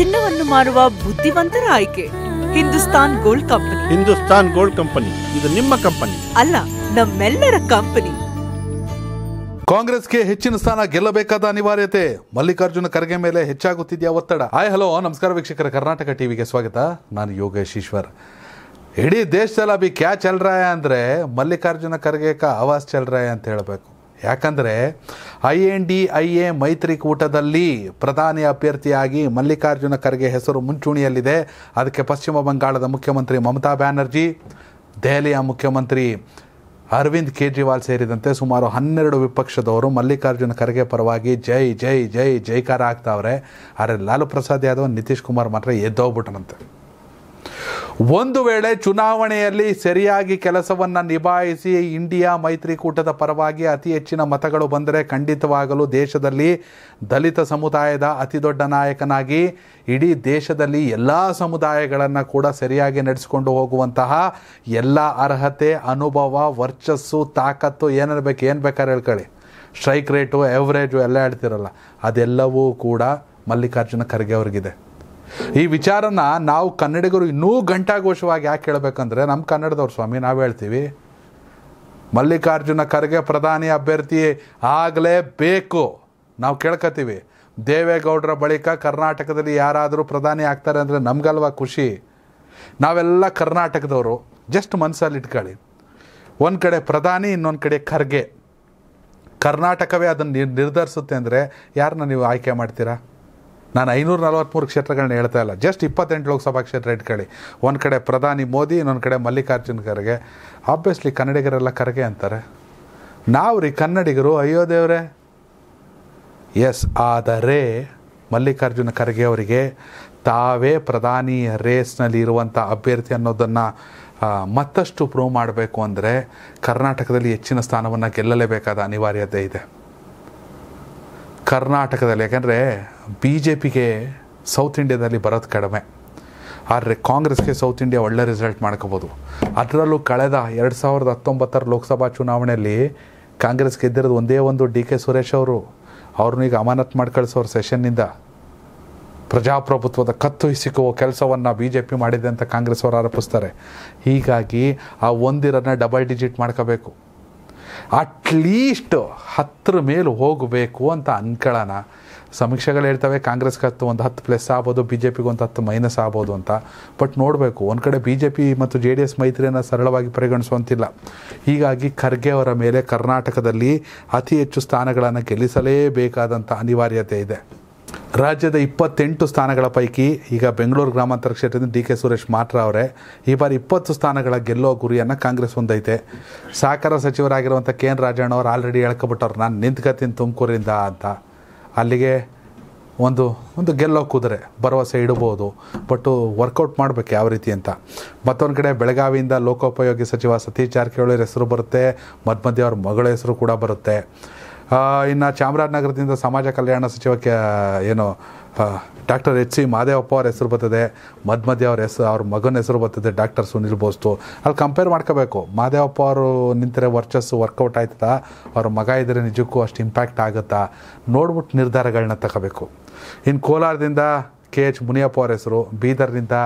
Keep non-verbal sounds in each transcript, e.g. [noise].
ಚಿನ್ನವನ್ನು ಮಾರುವ ಬುದ್ಧಿವಂತರ ಆಯ್ಕೆ Hindustan gold company Hindustan gold company ಇದು ನಿಮ್ಮ ಕಂಪನಿ ಅಲ್ಲ ನಮ್ಮೆಲ್ಲರ ಕಂಪನಿ ಕಾಂಗ್ರೆಸ್ಗೆ ಹೆಚ್ಚಿನ ಸ್ಥಾನ ಗೆಲ್ಲಬೇಕಾದ ಅನಿವಾರ್ಯತೆ ಮಲ್ಲಿಕಾರ್ಜುನ ಖರ್ಗೆ ಮೇಲೆ ಹೆಚ್ಚಾಗುತ್ತಿದೆಯಾ ಒತ್ತಡ ಹಾಯ್ ಹಲೋ ನಮಸ್ಕಾರ ವೀಕ್ಷಕರ ಕರ್ನಾಟಕ ಟಿವಿಗೆ ಸ್ವಾಗತ ನಾನು ಯೋಗೇಶ್ ಈಶ್ವರ್ ಇಡೀ ದೇಶದಲ್ಲಿ ಅಭಿ ಕ್ಯಾ ಚಲ್ರಾಯ ಅಂದರೆ ಮಲ್ಲಿಕಾರ್ಜುನ ಖರ್ಗೆ ಕ ಆವಾಸ್ ಚಲ್ರಾಯ ಅಂತ ಹೇಳಬೇಕು ಯಾಕಂದರೆ I N D I A ಮೈತ್ರಿಕೂಟದಲ್ಲಿ ಪ್ರಧಾನಿ ಅಭ್ಯರ್ಥಿಯಾಗಿ ಮಲ್ಲಿಕಾರ್ಜುನ ಖರ್ಗೆ ಹೆಸರು ಮುಂಚೂಣಿಯಲ್ಲಿದೆ ಅದಕ್ಕೆ ಪಶ್ಚಿಮ ಬಂಗಾಳದ ಮುಖ್ಯಮಂತ್ರಿ ಮಮತಾ ಬ್ಯಾನರ್ಜಿ ದೆಹಲಿಯ ಮುಖ್ಯಮಂತ್ರಿ ಅರವಿಂದ್ ಕೇಜ್ರಿವಾಲ್ ಸೇರಿದಂತೆ ಸುಮಾರು ಹನ್ನೆರಡು ವಿಪಕ್ಷದವರು ಮಲ್ಲಿಕಾರ್ಜುನ ಖರ್ಗೆ ಪರವಾಗಿ ಜೈ ಜೈ ಜೈ ಜೈಕಾರ ಆಗ್ತಾವ್ರೆ ಆದರೆ ಲಾಲು ಪ್ರಸಾದ್ ಯಾದವ್ ನಿತೀಶ್ ಕುಮಾರ್ ಮಾತ್ರ ಎದ್ದೋಗ್ಬಿಟ್ರಂತೆ ಒಂದು ವೇಳೆ ಚುನಾವಣೆಯಲ್ಲಿ ಸರಿಯಾಗಿ ಕೆಲಸವನ್ನು ನಿಭಾಯಿಸಿ ಇಂಡಿಯಾ ಮೈತ್ರಿಕೂಟದ ಪರವಾಗಿ ಅತಿ ಹೆಚ್ಚಿನ ಮತಗಳು ಬಂದರೆ ಖಂಡಿತವಾಗಲು ದೇಶದಲ್ಲಿ ದಲಿತ ಸಮುದಾಯದ ಅತಿದೊಡ್ಡ ನಾಯಕನಾಗಿ ಇಡೀ ದೇಶದಲ್ಲಿ ಎಲ್ಲ ಸಮುದಾಯಗಳನ್ನು ಕೂಡ ಸರಿಯಾಗಿ ನಡೆಸಿಕೊಂಡು ಹೋಗುವಂತಹ ಎಲ್ಲ ಅರ್ಹತೆ ಅನುಭವ ವರ್ಚಸ್ಸು ತಾಕತ್ತು ಬೇಕು ಏನು ಬೇಕಾದ್ರೆ ಹೇಳ್ಕೊಳ್ಳಿ ಸ್ಟ್ರೈಕ್ ರೇಟು ಎವರೇಜು ಎಲ್ಲ ಹೇಳ್ತಿರಲ್ಲ ಅದೆಲ್ಲವೂ ಕೂಡ ಮಲ್ಲಿಕಾರ್ಜುನ ಖರ್ಗೆ ಅವ್ರಿಗಿದೆ ಈ ವಿಚಾರನ ನಾವು ಕನ್ನಡಿಗರು ಇನ್ನೂ ಘಂಟಾಘೋಷವಾಗಿ ಯಾಕೆ ಹೇಳಬೇಕಂದ್ರೆ ನಮ್ಮ ಕನ್ನಡದವ್ರು ಸ್ವಾಮಿ ನಾವು ಹೇಳ್ತೀವಿ ಮಲ್ಲಿಕಾರ್ಜುನ ಖರ್ಗೆ ಪ್ರಧಾನಿ ಅಭ್ಯರ್ಥಿ ಆಗಲೇಬೇಕು ನಾವು ಕೇಳ್ಕೊತೀವಿ ದೇವೇಗೌಡರ ಬಳಿಕ ಕರ್ನಾಟಕದಲ್ಲಿ ಯಾರಾದರೂ ಪ್ರಧಾನಿ ಆಗ್ತಾರೆ ಅಂದರೆ ನಮಗಲ್ವ ಖುಷಿ ನಾವೆಲ್ಲ ಕರ್ನಾಟಕದವರು ಜಸ್ಟ್ ಮನಸ್ಸಲ್ಲಿ ಇಟ್ಕೊಳ್ಳಿ ಒಂದು ಕಡೆ ಪ್ರಧಾನಿ ಇನ್ನೊಂದು ಕಡೆ ಖರ್ಗೆ ಕರ್ನಾಟಕವೇ ಅದನ್ನು ನಿರ್ಧರಿಸುತ್ತೆ ಅಂದರೆ ಯಾರನ್ನ ನೀವು ಆಯ್ಕೆ ಮಾಡ್ತೀರಾ ನಾನು ಐನೂರ ನಲವತ್ತ್ಮೂರು ಕ್ಷೇತ್ರಗಳನ್ನ ಹೇಳ್ತಾ ಇಲ್ಲ ಜಸ್ಟ್ ಇಪ್ಪತ್ತೆಂಟು ಲೋಕಸಭಾ ಕ್ಷೇತ್ರ ಇಟ್ಕೊಳ್ಳಿ ಒಂದು ಕಡೆ ಪ್ರಧಾನಿ ಮೋದಿ ಇನ್ನೊಂದು ಕಡೆ ಮಲ್ಲಿಕಾರ್ಜುನ್ ಖರ್ಗೆ ಆಬ್ವಿಯಸ್ಲಿ ಕನ್ನಡಿಗರೆಲ್ಲ ಖರ್ಗೆ ಅಂತಾರೆ ನಾವು ರೀ ಕನ್ನಡಿಗರು ಅಯ್ಯೋ ದೇವರೇ ಎಸ್ ಆದರೆ ಮಲ್ಲಿಕಾರ್ಜುನ ಖರ್ಗೆ ಅವರಿಗೆ ತಾವೇ ಪ್ರಧಾನಿ ರೇಸ್ನಲ್ಲಿ ಇರುವಂಥ ಅಭ್ಯರ್ಥಿ ಅನ್ನೋದನ್ನು ಮತ್ತಷ್ಟು ಪ್ರೂವ್ ಮಾಡಬೇಕು ಅಂದರೆ ಕರ್ನಾಟಕದಲ್ಲಿ ಹೆಚ್ಚಿನ ಸ್ಥಾನವನ್ನು ಗೆಲ್ಲಲೇಬೇಕಾದ ಅನಿವಾರ್ಯತೆ ಇದೆ ಕರ್ನಾಟಕದಲ್ಲಿ ಯಾಕಂದರೆ ಬಿ ಜೆ ಪಿಗೆ ಸೌತ್ ಇಂಡಿಯಾದಲ್ಲಿ ಬರೋದು ಕಡಿಮೆ ಆದರೆ ಕಾಂಗ್ರೆಸ್ಗೆ ಸೌತ್ ಇಂಡಿಯಾ ಒಳ್ಳೆ ರಿಸಲ್ಟ್ ಮಾಡ್ಕೋಬೋದು ಅದರಲ್ಲೂ ಕಳೆದ ಎರಡು ಸಾವಿರದ ಹತ್ತೊಂಬತ್ತರ ಲೋಕಸಭಾ ಚುನಾವಣೆಯಲ್ಲಿ ಕಾಂಗ್ರೆಸ್ ಗೆದ್ದಿರೋದು ಒಂದೇ ಒಂದು ಡಿ ಕೆ ಸುರೇಶ್ ಅವರು ಅವ್ರನ್ನ ಈಗ ಅಮಾನತ್ ಮಾಡಿ ಕಳಿಸೋರು ಸೆಷನ್ನಿಂದ ಪ್ರಜಾಪ್ರಭುತ್ವದ ಕತ್ತು ಸಿಕ್ಕುವ ಕೆಲಸವನ್ನು ಬಿ ಜೆ ಪಿ ಮಾಡಿದೆ ಅಂತ ಕಾಂಗ್ರೆಸ್ ಅವರು ಆರೋಪಿಸ್ತಾರೆ ಹೀಗಾಗಿ ಆ ಒಂದಿರನ್ನ ಡಬಲ್ ಡಿಜಿಟ್ ಮಾಡ್ಕೋಬೇಕು ಅಟ್ಲೀಸ್ಟ್ ಹತ್ತರ ಮೇಲೆ ಹೋಗಬೇಕು ಅಂತ ಅನ್ಕಳೋಣ ಸಮೀಕ್ಷೆಗಳು ಹೇಳ್ತವೆ ಕಾಂಗ್ರೆಸ್ಗೆ ಹತ್ತು ಒಂದು ಹತ್ತು ಪ್ಲಸ್ ಆಗ್ಬೋದು ಬಿ ಜೆ ಪಿಗೆ ಒಂದು ಹತ್ತು ಮೈನಸ್ ಆಗ್ಬೋದು ಅಂತ ಬಟ್ ನೋಡಬೇಕು ಒಂದು ಕಡೆ ಬಿ ಜೆ ಪಿ ಮತ್ತು ಜೆ ಡಿ ಎಸ್ ಮೈತ್ರಿಯನ್ನು ಸರಳವಾಗಿ ಪರಿಗಣಿಸುವಂತಿಲ್ಲ ಹೀಗಾಗಿ ಖರ್ಗೆ ಅವರ ಮೇಲೆ ಕರ್ನಾಟಕದಲ್ಲಿ ಅತಿ ಹೆಚ್ಚು ಸ್ಥಾನಗಳನ್ನು ಗೆಲ್ಲಿಸಲೇಬೇಕಾದಂಥ ಅನಿವಾರ್ಯತೆ ಇದೆ ರಾಜ್ಯದ ಇಪ್ಪತ್ತೆಂಟು ಸ್ಥಾನಗಳ ಪೈಕಿ ಈಗ ಬೆಂಗಳೂರು ಗ್ರಾಮಾಂತರ ಕ್ಷೇತ್ರದಿಂದ ಡಿ ಕೆ ಸುರೇಶ್ ಮಾತ್ರ ಅವರೇ ಈ ಬಾರಿ ಇಪ್ಪತ್ತು ಸ್ಥಾನಗಳ ಗೆಲ್ಲೋ ಗುರಿಯನ್ನು ಕಾಂಗ್ರೆಸ್ ಹೊಂದೈತೆ ಸಹಕಾರ ಸಚಿವರಾಗಿರುವಂಥ ಕೆ ಎನ್ ರಾಜಣ್ಣವ್ರು ಆಲ್ರೆಡಿ ಹೇಳ್ಕೊಬಿಟ್ಟವ್ರು ನಾನು ನಿಂತ್ಕತ್ತೀನಿ ತುಮಕೂರಿಂದ ಅಂತ ಅಲ್ಲಿಗೆ ಒಂದು ಒಂದು ಗೆಲ್ಲೋ ಕುದುರೆ ಭರವಸೆ ಇಡಬಹುದು ಬಟ್ಟು ವರ್ಕೌಟ್ ಮಾಡಬೇಕು ಯಾವ ರೀತಿ ಅಂತ ಮತ್ತೊಂದು ಕಡೆ ಬೆಳಗಾವಿಯಿಂದ ಲೋಕೋಪಯೋಗಿ ಸಚಿವ ಸತೀಶ್ ಜಾರಕಿಹೊಳಿ ಹೆಸರು ಬರುತ್ತೆ ಮಧ್ಯ ಅವ್ರ ಮಗಳ ಹೆಸರು ಕೂಡ ಬರುತ್ತೆ ಇನ್ನು ಚಾಮರಾಜನಗರದಿಂದ ಸಮಾಜ ಕಲ್ಯಾಣ ಸಚಿವಕ್ಕೆ ಏನು ಡಾಕ್ಟರ್ ಎಚ್ ಸಿ ಮಾದೇವಪ್ಪ ಅವ್ರ ಹೆಸರು ಬರ್ತದೆ ಮದ್ ಮಧ್ಯ ಅವ್ರ ಹೆಸರು ಅವ್ರ ಮಗನ ಹೆಸರು ಬರ್ತದೆ ಡಾಕ್ಟರ್ ಸುನಿಲ್ ಬೋಸ್ತು ಅಲ್ಲಿ ಕಂಪೇರ್ ಮಾಡ್ಕೋಬೇಕು ಮಾದೇವಪ್ಪ ಅವರು ನಿಂತರೆ ವರ್ಚಸ್ಸು ವರ್ಕೌಟ್ ಆಯ್ತಾ ಅವ್ರ ಮಗ ಇದ್ದರೆ ನಿಜಕ್ಕೂ ಅಷ್ಟು ಇಂಪ್ಯಾಕ್ಟ್ ಆಗುತ್ತಾ ನೋಡ್ಬಿಟ್ಟು ನಿರ್ಧಾರಗಳನ್ನ ತಗೋಬೇಕು ಇನ್ನು ಕೋಲಾರದಿಂದ ಕೆ ಎಚ್ ಮುನಿಯಪ್ಪ ಅವ್ರ ಹೆಸರು ಬೀದರ್ನಿಂದ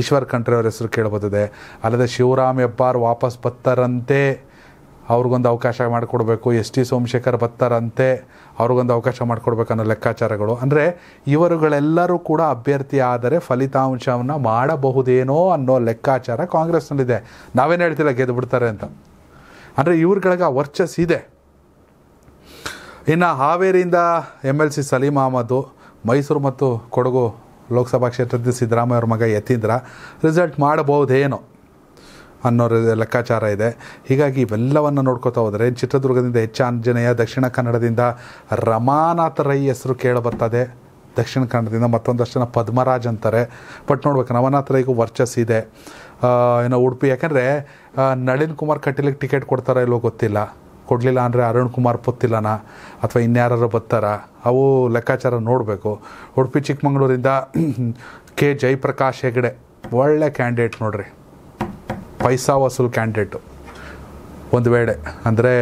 ಈಶ್ವರ್ ಖಂಡ್ರೆ ಅವ್ರ ಹೆಸರು ಕೇಳ್ಬರ್ತದೆ ಅಲ್ಲದೆ ಶಿವರಾಮ್ ಹೆಬ್ಬಾರ್ ವಾಪಸ್ ಬತ್ತರಂತೆ ಅವ್ರಿಗೊಂದು ಅವಕಾಶ ಮಾಡಿಕೊಡ್ಬೇಕು ಎಸ್ ಟಿ ಸೋಮಶೇಖರ್ ಬರ್ತಾರಂತೆ ಅವ್ರಿಗೊಂದು ಅವಕಾಶ ಮಾಡಿಕೊಡ್ಬೇಕನ್ನೋ ಅನ್ನೋ ಲೆಕ್ಕಾಚಾರಗಳು ಅಂದರೆ ಇವರುಗಳೆಲ್ಲರೂ ಕೂಡ ಅಭ್ಯರ್ಥಿ ಆದರೆ ಫಲಿತಾಂಶವನ್ನು ಮಾಡಬಹುದೇನೋ ಅನ್ನೋ ಲೆಕ್ಕಾಚಾರ ಕಾಂಗ್ರೆಸ್ನಲ್ಲಿದೆ ನಾವೇನು ಹೇಳ್ತಿಲ್ಲ ಗೆದ್ದು ಬಿಡ್ತಾರೆ ಅಂತ ಅಂದರೆ ಇವ್ರುಗಳಿಗೆ ಆ ವರ್ಚಸ್ ಇದೆ ಇನ್ನು ಹಾವೇರಿಯಿಂದ M L C Saleem Ahmed Mysuru ಮತ್ತು ಕೊಡಗು ಲೋಕಸಭಾ ಕ್ಷೇತ್ರದಿಂದ ಸಿದ್ದರಾಮಯ್ಯ ಮಗ ಎತ್ತಿದ್ರ ರಿಸಲ್ಟ್ ಮಾಡಬಹುದೇನೋ ಅನ್ನೋ ಲೆಕ್ಕಾಚಾರ ಇದೆ ಹೀಗಾಗಿ ಇವೆಲ್ಲವನ್ನು ನೋಡ್ಕೋತಾ ಹೋದರೆ ಚಿತ್ರದುರ್ಗದಿಂದ ಹೆಚ್ಚು ಆಂಜನೇಯ ದಕ್ಷಿಣ ಕನ್ನಡದಿಂದ ರಮಾನಾಥ ರೈ ಹೆಸರು ಕೇಳಿ ಬರ್ತದೆ ದಕ್ಷಿಣ ಕನ್ನಡದಿಂದ ಮತ್ತೊಂದಷ್ಟು ಜನ ಪದ್ಮರಾಜ್ ಅಂತಾರೆ ಬಟ್ ನೋಡ್ಬೇಕು ರಮಾನಾಥ ರೈಗೂ ವರ್ಚಸ್ಸಿದೆ ಏನೋ ಉಡುಪಿ ಯಾಕಂದರೆ ನಳಿನ್ ಕುಮಾರ್ ಕಟೀಲಿಗೆ ಟಿಕೆಟ್ ಕೊಡ್ತಾರ ಇಲ್ಲೋ ಗೊತ್ತಿಲ್ಲ ಕೊಡಲಿಲ್ಲ ಅಂದರೆ ಅರುಣ್ ಕುಮಾರ್ ಪುತ್ತಿಲ್ಲನ ಅಥವಾ ಇನ್ಯಾರು ಬರ್ತಾರ ಅವು ಲೆಕ್ಕಾಚಾರ ನೋಡಬೇಕು ಉಡುಪಿ ಚಿಕ್ಕಮಗಳೂರಿಂದ [clears throat] ಕೆ ಜಯಪ್ರಕಾಶ್ ಹೆಗಡೆ ಒಳ್ಳೆ ಕ್ಯಾಂಡಿಡೇಟ್ ನೋಡ್ರಿ ಪೈಸಾ ವಸೂಲ್ ಕ್ಯಾಂಡಿಡೇಟು ಒಂದು ವೇಳೆ ಅಂದರೆ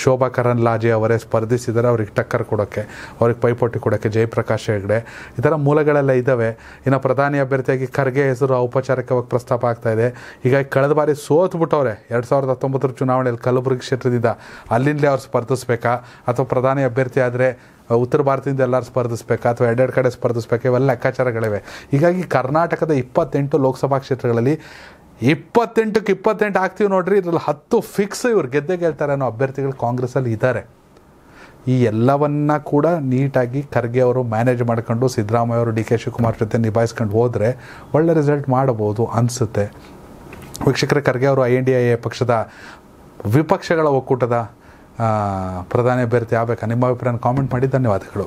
ಶೋಭಾ ಲಾಜೆ ಅವರೇ ಸ್ಪರ್ಧಿಸಿದರೆ ಅವ್ರಿಗೆ ಟಕ್ಕರ್ ಕೊಡೋಕ್ಕೆ ಅವ್ರಿಗೆ ಪೈಪೋಟಿ ಕೊಡೋಕ್ಕೆ ಜಯಪ್ರಕಾಶ್ ಹೆಗ್ಡೆ ಈ ಥರ ಮೂಲಗಳೆಲ್ಲ ಇದ್ದಾವೆ ಇನ್ನು ಪ್ರಧಾನಿ ಅಭ್ಯರ್ಥಿಯಾಗಿ ಖರ್ಗೆ ಹೆಸರು ಔಪಚಾರಿಕವಾಗಿ ಪ್ರಸ್ತಾಪ ಆಗ್ತಾ ಇದೆ ಹೀಗಾಗಿ ಕಳೆದ ಬಾರಿ ಸೋತ್ಬಿಟ್ಟವ್ರೆ ಎರಡು ಸಾವಿರದ ಹತ್ತೊಂಬತ್ತರ ಚುನಾವಣೆಯಲ್ಲಿ ಕಲಬುರಗಿ ಕ್ಷೇತ್ರದಿಂದ ಅಲ್ಲಿಂದಲೇ ಅವ್ರು ಸ್ಪರ್ಧಿಸ್ಬೇಕಾ ಅಥವಾ ಪ್ರಧಾನಿ ಅಭ್ಯರ್ಥಿ ಆದರೆ ಉತ್ತರ ಭಾರತದಿಂದ ಎಲ್ಲರೂ ಸ್ಪರ್ಧಿಸ್ಬೇಕಾ ಅಥವಾ ಎರಡೆರಡು ಕಡೆ ಸ್ಪರ್ಧಿಸ್ಬೇಕಾ ಇವೆಲ್ಲ ಲೆಕ್ಕಾಚಾರಗಳಿವೆ ಹೀಗಾಗಿ ಕರ್ನಾಟಕದ ಇಪ್ಪತ್ತೆಂಟು ಲೋಕಸಭಾ ಕ್ಷೇತ್ರಗಳಲ್ಲಿ ಇಪ್ಪತ್ತೆಂಟಕ್ಕೆ ಇಪ್ಪತ್ತೆಂಟು ಆಗ್ತೀವಿ ನೋಡ್ರಿ ಇದ್ರಲ್ಲಿ ಹತ್ತು ಫಿಕ್ಸ್ ಇವ್ರು ಗೆದ್ದೆ ಗೆಲ್ತಾರೆ ಅನ್ನೋ ಅಭ್ಯರ್ಥಿಗಳು ಕಾಂಗ್ರೆಸ್ಸಲ್ಲಿ ಇದ್ದಾರೆ ಈ ಎಲ್ಲವನ್ನ ಕೂಡ ನೀಟಾಗಿ ಖರ್ಗೆ ಅವರು ಮ್ಯಾನೇಜ್ ಮಾಡ್ಕೊಂಡು ಸಿದ್ದರಾಮಯ್ಯ ಅವರು ಡಿ ಕೆ ಶಿವಕುಮಾರ್ ಜೊತೆ ನಿಭಾಯಿಸ್ಕೊಂಡು ಹೋದರೆ ಒಳ್ಳೆ ರಿಸಲ್ಟ್ ಮಾಡ್ಬೋದು ಅನಿಸುತ್ತೆ ವೀಕ್ಷಕರ ಖರ್ಗೆ ಅವರು I N D I A ಪಕ್ಷದ ವಿಪಕ್ಷಗಳ ಒಕ್ಕೂಟದ ಪ್ರಧಾನಿ ಅಭ್ಯರ್ಥಿ ಆಗಬೇಕಾ ನಿಮ್ಮ ಅಭಿಪ್ರಾಯ ಕಾಮೆಂಟ್ ಮಾಡಿ ಧನ್ಯವಾದಗಳು